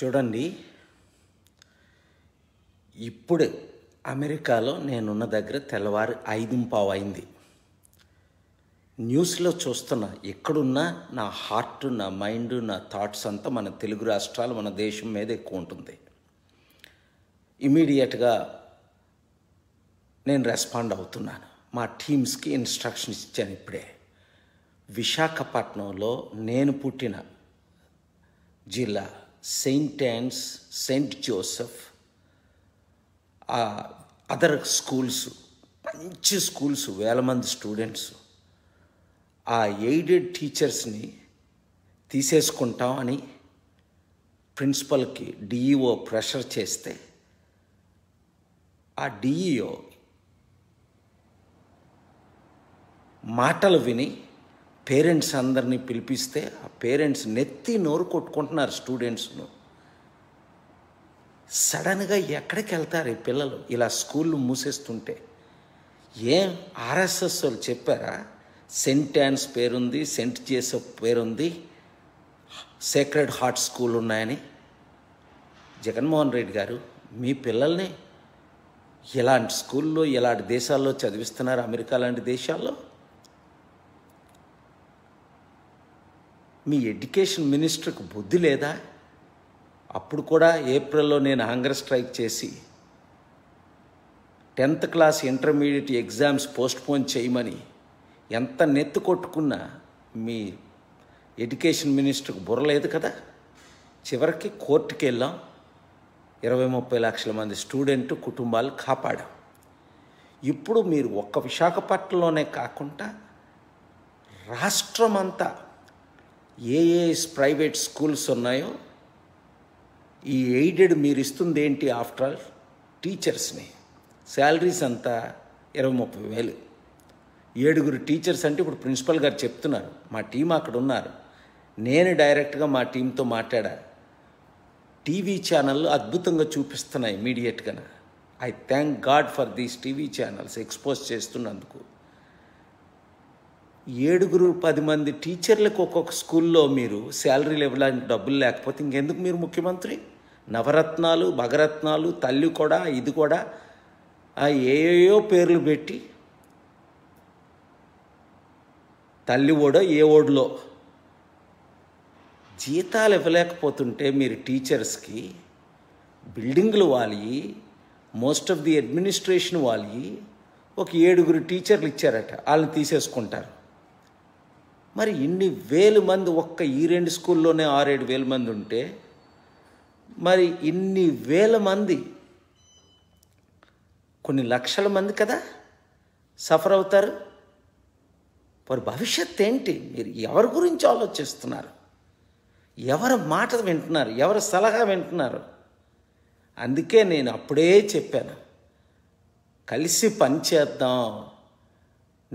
చూడండి ఇప్పుడు అమెరికాలో నేనున్న దగ్గర తెల్లవారు ఐదు పావు అయింది న్యూస్లో చూస్తున్నా ఎక్కడున్నా నా హార్ట్ నా మైండ్ నా థాట్స్ అంతా మన తెలుగు రాష్ట్రాలు మన దేశం మీద ఎక్కువ ఉంటుంది ఇమీడియట్గా నేను రెస్పాండ్ అవుతున్నాను మా టీమ్స్కి ఇన్స్ట్రక్షన్స్ ఇచ్చాను ఇప్పుడే విశాఖపట్నంలో నేను పుట్టిన జిల్లా Saint Ann's Saint Joseph other schools మంచి స్కూల్స్ వేల మంది స్టూడెంట్స్ ఆ ఎయిడెడ్ టీచర్స్ని తీసేసుకుంటాం అని ప్రిన్సిపల్కి డిఈఓ ప్రెషర్ చేస్తే ఆ డిఈఓ e మాటలు విని పేరెంట్స్ అందరినీ పిలిపిస్తే ఆ పేరెంట్స్ నెత్తి నోరు కొట్టుకుంటున్నారు స్టూడెంట్స్ను సడన్గా ఎక్కడికి వెళ్తారు ఈ పిల్లలు ఇలా స్కూళ్ళు మూసేస్తుంటే ఏం ఆర్ఎస్ఎస్ వాళ్ళు చెప్పారా సెంట్ యాన్స్ పేరుంది సెంట్ జేసఫ్ పేరుంది సేక్రెడ్ హార్ట్ స్కూల్ ఉన్నాయని జగన్మోహన్ రెడ్డి గారు మీ పిల్లల్ని ఇలాంటి స్కూల్లో ఇలాంటి దేశాల్లో చదివిస్తున్నారు అమెరికా లాంటి దేశాల్లో మీ ఎడ్యుకేషన్ మినిస్టర్కు బుద్ధి లేదా అప్పుడు కూడా ఏప్రిల్లో నేను హంగర్ స్ట్రైక్ చేసి tenth class intermediate exams postpone చేయమని ఎంత నెత్తు కొట్టుకున్నా మీ ఎడ్యుకేషన్ మినిస్టర్కు బుర్రలేదు కదా చివరికి కోర్టుకి వెళ్ళాం ఇరవై ముప్పై లక్షల మంది స్టూడెంట్ కుటుంబాలు కాపాడాం ఇప్పుడు మీరు ఒక్క విశాఖపట్నంలోనే కాకుండా రాష్ట్రమంతా ఏ ఏ ప్రైవేట్ స్కూల్స్ ఉన్నాయో ఈ ఎయిడెడ్ మీరు ఇస్తుంది ఏంటి ఆఫ్టర్ ఆల్ టీచర్స్ని శాలరీస్ అంతా ఇరవై ముప్పై వేలు ఏడుగురు టీచర్స్ అంటే ఇప్పుడు ప్రిన్సిపల్ గారు చెప్తున్నారు మా టీం అక్కడ ఉన్నారు నేను డైరెక్ట్గా మా టీంతో మాట్లాడా టీవీ ఛానళ్ళు అద్భుతంగా చూపిస్తున్నాయి ఇమీడియట్గా I thank God for these TV channels expose చేస్తున్నందుకు ఏడుగురు పది మంది టీచర్లకు ఒక్కొక్క స్కూల్లో మీరు శాలరీలు ఇవ్వడానికి డబ్బులు లేకపోతే ఇంకెందుకు మీరు ముఖ్యమంత్రి నవరత్నాలు భగరత్నాలు తల్లి కూడా ఇది కూడా ఏయో పేర్లు పెట్టి తల్లి ఓడో ఏ ఓడిలో జీతాలు ఇవ్వలేకపోతుంటే మీరు టీచర్స్కి బిల్డింగ్లు వాలి మోస్ట్ ఆఫ్ ది అడ్మినిస్ట్రేషన్ వాలి ఒక ఏడుగురు టీచర్లు ఇచ్చారట వాళ్ళని తీసేసుకుంటారు మరి ఇన్ని వేలు మంది ఒక్క ఈ రెండు స్కూల్లోనే ఆరేడు వేల మంది ఉంటే మరి ఇన్ని వేల మంది కొన్ని లక్షల మంది కదా సఫర్ అవుతారు వారి భవిష్యత్ ఏంటి మీరు ఎవరి గురించి ఆలోచిస్తున్నారు ఎవరి మాట వింటున్నారు ఎవరి సలహా వింటున్నారు అందుకే నేను అప్పుడే చెప్పాను కలిసి పనిచేద్దాం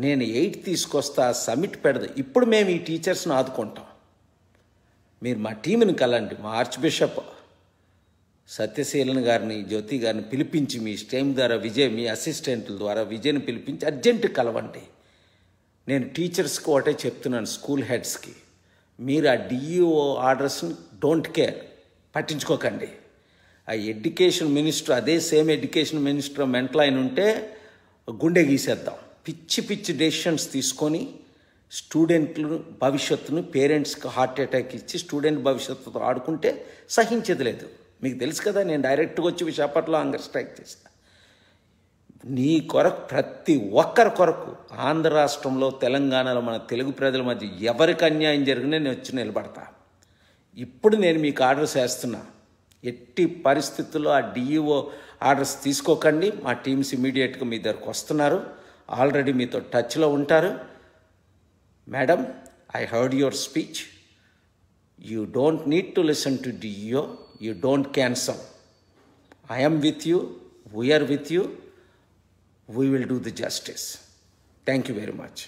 నేను ఎయిట్ తీసుకొస్తా సమిట్ పెడదు ఇప్పుడు మేము ఈ టీచర్స్ను ఆదుకుంటాం మీరు మా టీంని కలండి మా ఆర్చ్ బిషప్ సత్యశీలన్ గారిని జ్యోతి గారిని పిలిపించి మీ స్టేమ్ ద్వారా విజయ్ మీ అసిస్టెంట్ల ద్వారా విజయ్ని పిలిపించి అర్జెంట్ కలవండి నేను టీచర్స్కి ఒకటే చెప్తున్నాను స్కూల్ హెడ్స్కి మీరు ఆ డిఈఓ ఆర్డర్స్ని డోంట్ కేర్ పట్టించుకోకండి ఆ ఎడ్యుకేషన్ మినిస్టర్ అదే సేమ్ ఎడ్యుకేషన్ మినిస్టర్ మెంటల్ ఆయన ఉంటే గుండె గీసేద్దాం పిచ్చి పిచ్చి డెసిషన్స్ తీసుకొని స్టూడెంట్లు భవిష్యత్తును పేరెంట్స్కి హార్ట్ అటాక్ ఇచ్చి స్టూడెంట్ భవిష్యత్తుతో ఆడుకుంటే సహించేది లేదు మీకు తెలుసు కదా నేను డైరెక్ట్గా వచ్చి విశాఖపట్నంలో అంగర్ స్ట్రైక్ చేస్తా నీ కొరకు ప్రతి ఒక్కరి కొరకు ఆంధ్ర రాష్ట్రంలో తెలంగాణలో మన తెలుగు ప్రజల మధ్య ఎవరికి అన్యాయం జరిగినా నేను వచ్చి నిలబడతా ఇప్పుడు నేను మీకు ఆర్డర్స్ వేస్తున్నా ఎట్టి పరిస్థితుల్లో ఆ డిఈఓ ఆర్డర్స్ e తీసుకోకండి మా టీమ్స్ ఇమీడియట్గా మీ దగ్గరకు వస్తున్నారు ఆల్రెడీ మీతో టచ్లో ఉంటారు madam I heard your speech you don't need to listen to DEO you don't cancel I'm with you we're with you we will do the justice thank you very much